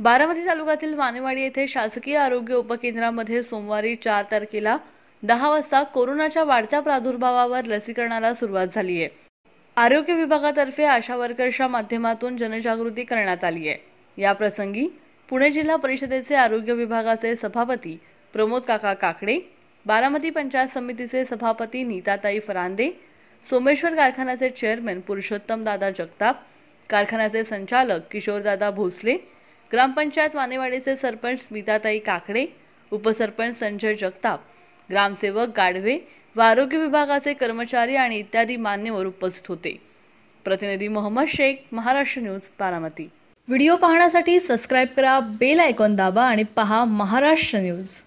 बारामती तालुक्यातील वानेवाडी येथे शासकीय आरोग्य उपकेंद्रामध्ये सोमवारी चार तारखेला दहा वाजता कोरोनाच्या वाढत्या प्रादुर्भावावर लसीकरणाला सुरुवात झाली आहे आरोग्य विभागातर्फे आशा वर्करच्या माध्यमातून जनजागृती करण्यात आली आहे या प्रसंगी पुणे जिल्हा परिषदेचे आरोग्य विभागाचे सभापती प्रमोद काका काकडे बारामती पंचायत समितीचे सभापती नीताताई फरांदे सोमेश्वर कारखान्याचे चेअरमन पुरुषोत्तम दादा जगताप कारखान्याचे संचालक किशोरदादा भोसले ग्रामपंचायत वानेवाडीचे सरपंच स्मिताताई काकडे उपसरपंच संजय जगताप ग्रामसेवक गाढवे व आरोग्य विभागाचे कर्मचारी आणि इत्यादी मान्यवर उपस्थित होते प्रतिनिधी मोहम्मद शेख महाराष्ट्र न्यूज बारामती व्हिडिओ पाहण्यासाठी सबस्क्राईब करा बेल आयकॉन दाबा आणि पहा महाराष्ट्र न्यूज